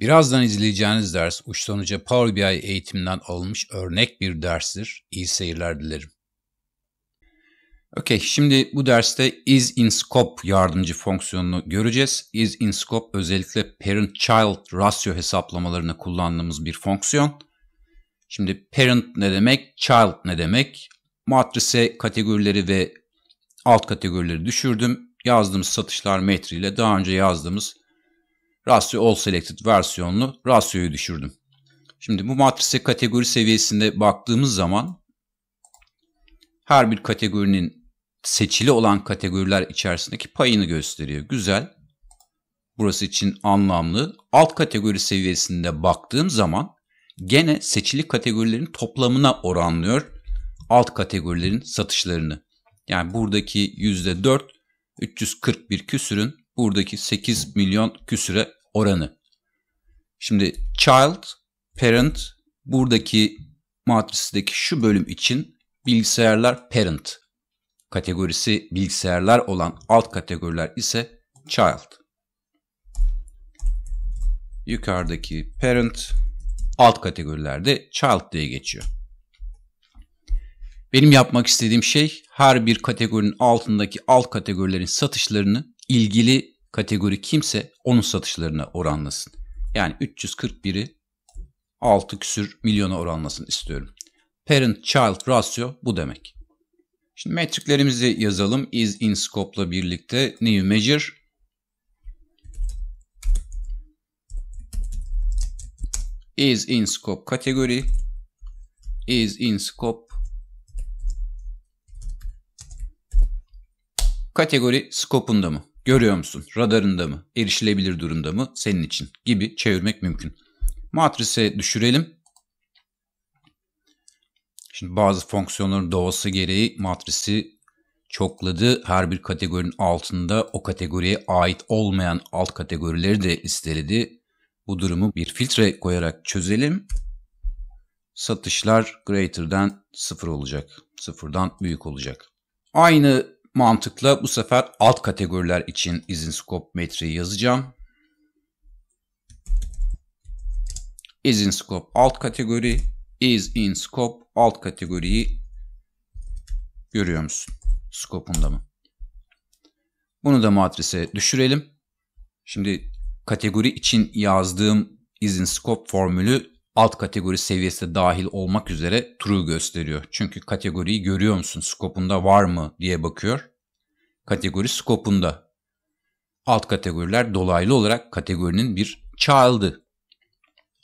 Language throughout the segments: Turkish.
Birazdan izleyeceğiniz ders uçtan uca Power BI eğitiminden alınmış örnek bir derstir. İyi seyirler dilerim. Okey, şimdi bu derste is in scope yardımcı fonksiyonunu göreceğiz. Is in scope özellikle parent child ratio hesaplamalarını kullandığımız bir fonksiyon. Şimdi parent ne demek, child ne demek? Matrise kategorileri ve alt kategorileri düşürdüm. Yazdığımız satışlar metriyle daha önce yazdığımız Ratio All Selected versiyonlu ratioyu düşürdüm. Şimdi bu matrise kategori seviyesinde baktığımız zaman her bir kategorinin seçili olan kategoriler içerisindeki payını gösteriyor. Güzel. Burası için anlamlı. Alt kategori seviyesinde baktığım zaman gene seçili kategorilerin toplamına oranlıyor alt kategorilerin satışlarını. Yani buradaki %4 341 küsürün buradaki 8 milyon küsüre oranı. Şimdi child, parent buradaki matrisdeki şu bölüm için bilgisayarlar parent. Kategorisi bilgisayarlar olan alt kategoriler ise child. Yukarıdaki parent alt kategorilerde child diye geçiyor. Benim yapmak istediğim şey her bir kategorinin altındaki alt kategorilerin satışlarını ilgili kategori kimse onun satışlarına oranlasın. Yani 341'i 6 küsür milyona oranlasın istiyorum. Parent Child Ratio bu demek. Şimdi metriklerimizi yazalım. Is in scope'la birlikte new measure is in scope kategori is in scope kategori scope'unda mı? Görüyor musun? Radarında mı? Erişilebilir durumda mı? Senin için gibi çevirmek mümkün. Matrise düşürelim. Şimdi bazı fonksiyonların doğası gereği matrisi çokladı. Her bir kategorinin altında o kategoriye ait olmayan alt kategorileri de listeledi. Bu durumu bir filtre koyarak çözelim. Satışlar greater greater'dan 0 olacak. Sıfırdan büyük olacak. Aynı mantıkla bu sefer alt kategoriler için izin skop metriği yazacağım. Is in scope alt kategori, is in scope alt kategoriyi görüyor musun? Scope'unda mı? Bunu da matrise düşürelim. Şimdi kategori için yazdığım is in scope formülü alt kategori seviyesi dahil olmak üzere true gösteriyor. Çünkü kategoriyi görüyor musun? Skopunda var mı diye bakıyor. Kategori skopunda. Alt kategoriler dolaylı olarak kategorinin bir child'ı.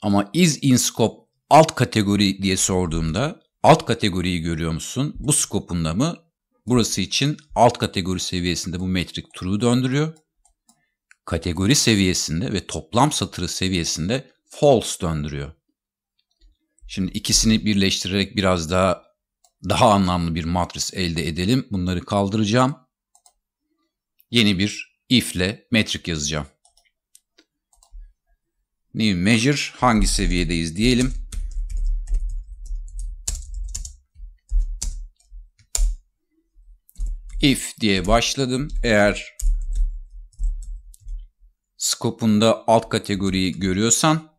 Ama is in scope alt kategori diye sorduğumda alt kategoriyi görüyor musun? Bu skopunda mı? Burası için alt kategori seviyesinde bu metrik true döndürüyor. Kategori seviyesinde ve toplam satırı seviyesinde false döndürüyor. Şimdi ikisini birleştirerek biraz daha daha anlamlı bir matris elde edelim. Bunları kaldıracağım. Yeni bir if ile metrik yazacağım. New measure hangi seviyedeyiz diyelim. If diye başladım. Eğer skopunda alt kategoriyi görüyorsan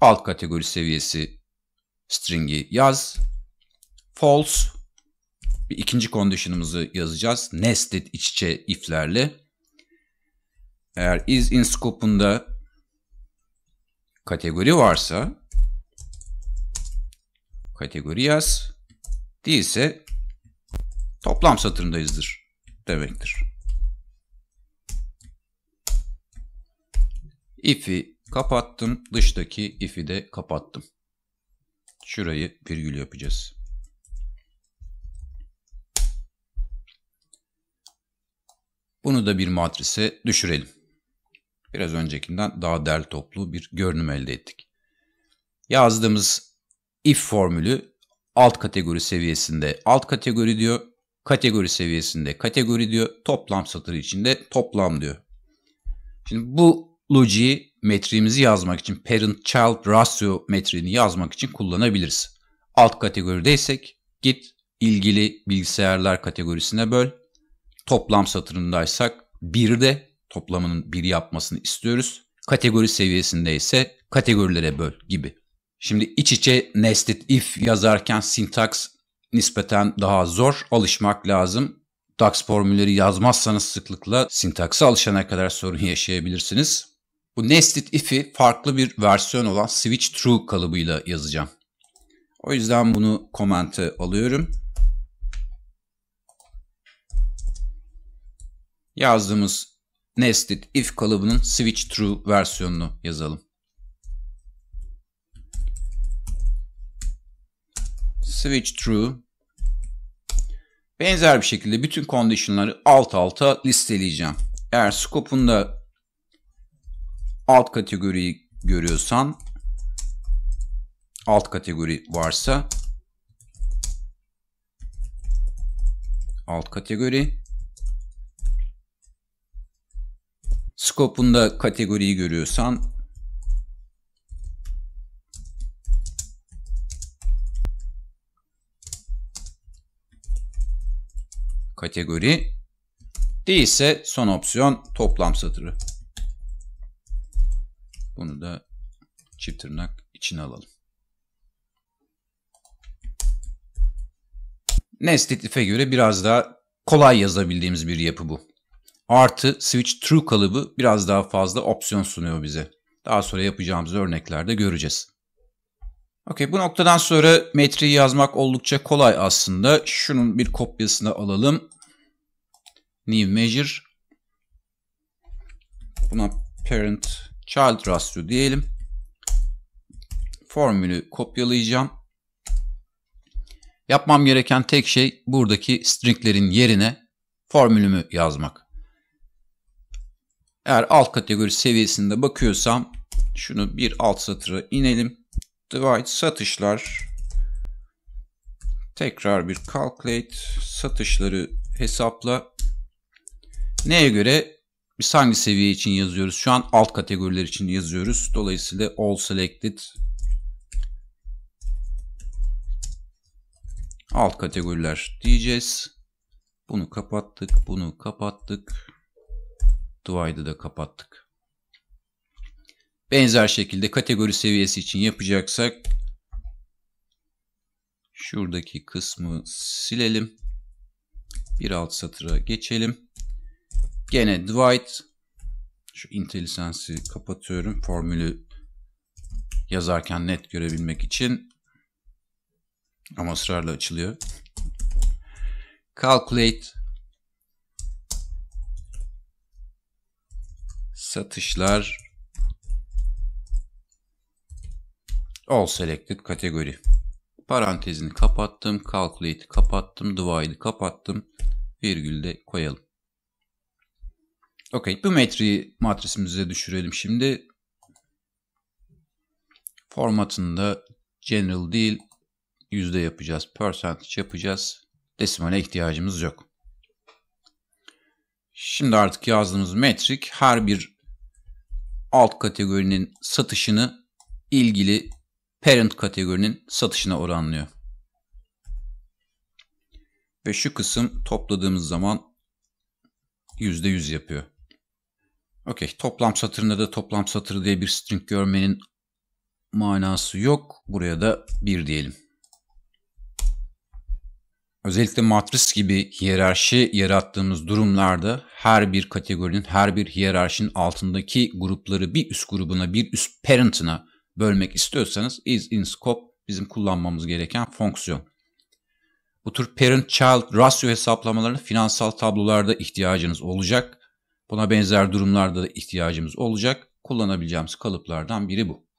alt kategori seviyesi string'i yaz. False bir ikinci condition'ımızı yazacağız. Nested iç içe if'lerle. Eğer is in scope'unda kategori varsa kategori yaz. Değilse toplam satırındayızdır demektir. If'i Kapattım. Dıştaki if'i de kapattım. Şurayı virgül yapacağız. Bunu da bir matrise düşürelim. Biraz öncekinden daha derli toplu bir görünüm elde ettik. Yazdığımız if formülü alt kategori seviyesinde alt kategori diyor. Kategori seviyesinde kategori diyor. Toplam satır içinde toplam diyor. Şimdi bu Logi metriğimizi yazmak için parent-child ratio metriğini yazmak için kullanabiliriz. Alt kategorideysek git ilgili bilgisayarlar kategorisine böl. Toplam satırındaysak 1'de toplamının 1 yapmasını istiyoruz. Kategori seviyesinde ise kategorilere böl gibi. Şimdi iç içe nested if yazarken syntax nispeten daha zor alışmak lazım. DAX formülleri yazmazsanız sıklıkla sintaksa alışana kadar sorun yaşayabilirsiniz. Bu nested if'i farklı bir versiyon olan switch true kalıbıyla yazacağım. O yüzden bunu komente alıyorum. Yazdığımız nested if kalıbının switch true versiyonunu yazalım. Switch true Benzer bir şekilde bütün condition'ları alt alta listeleyeceğim. Eğer scopeunda alt kategoriyi görüyorsan alt kategori varsa alt kategori scope'unda kategoriyi görüyorsan kategori değilse son opsiyon toplam satırı. Bunu da çift tırnak içine alalım. Nest teklife göre biraz daha kolay yazabildiğimiz bir yapı bu. Artı switch true kalıbı biraz daha fazla opsiyon sunuyor bize. Daha sonra yapacağımız örneklerde göreceğiz. Okey bu noktadan sonra metriyi yazmak oldukça kolay aslında. Şunun bir kopyasını alalım. New measure. Buna parent child ratio diyelim. Formülü kopyalayacağım. Yapmam gereken tek şey buradaki stringlerin yerine formülümü yazmak. Eğer alt kategori seviyesinde bakıyorsam şunu bir alt satıra inelim. Divide satışlar tekrar bir calculate satışları hesapla. Neye göre? Biz hangi seviye için yazıyoruz? Şu an alt kategoriler için yazıyoruz. Dolayısıyla all selected alt kategoriler diyeceğiz. Bunu kapattık, bunu kapattık. Divide'ı da kapattık. Benzer şekilde kategori seviyesi için yapacaksak şuradaki kısmı silelim. Bir alt satıra geçelim. Gene Dwight. Şu IntelliSense'i kapatıyorum. Formülü yazarken net görebilmek için. Ama ısrarla açılıyor. Calculate. Satışlar. All selected kategori. Parantezini kapattım. Calculate'i kapattım. Divide'i kapattım. Virgülde koyalım. Okey. Bu metriği matrisimize düşürelim şimdi. Formatında general değil yüzde yapacağız. Percentage yapacağız. Desimale ihtiyacımız yok. Şimdi artık yazdığımız metrik her bir alt kategorinin satışını ilgili parent kategorinin satışına oranlıyor. Ve şu kısım topladığımız zaman %100 yapıyor. Okey toplam satırında da toplam satırı diye bir string görmenin manası yok. Buraya da 1 diyelim. Özellikle matris gibi hiyerarşi yarattığımız durumlarda her bir kategorinin, her bir hiyerarşinin altındaki grupları bir üst grubuna, bir üst parent'ına bölmek istiyorsanız is in scope bizim kullanmamız gereken fonksiyon. Bu tür parent-child ratio hesaplamalarını finansal tablolarda ihtiyacınız olacak. Buna benzer durumlarda da ihtiyacımız olacak. Kullanabileceğimiz kalıplardan biri bu.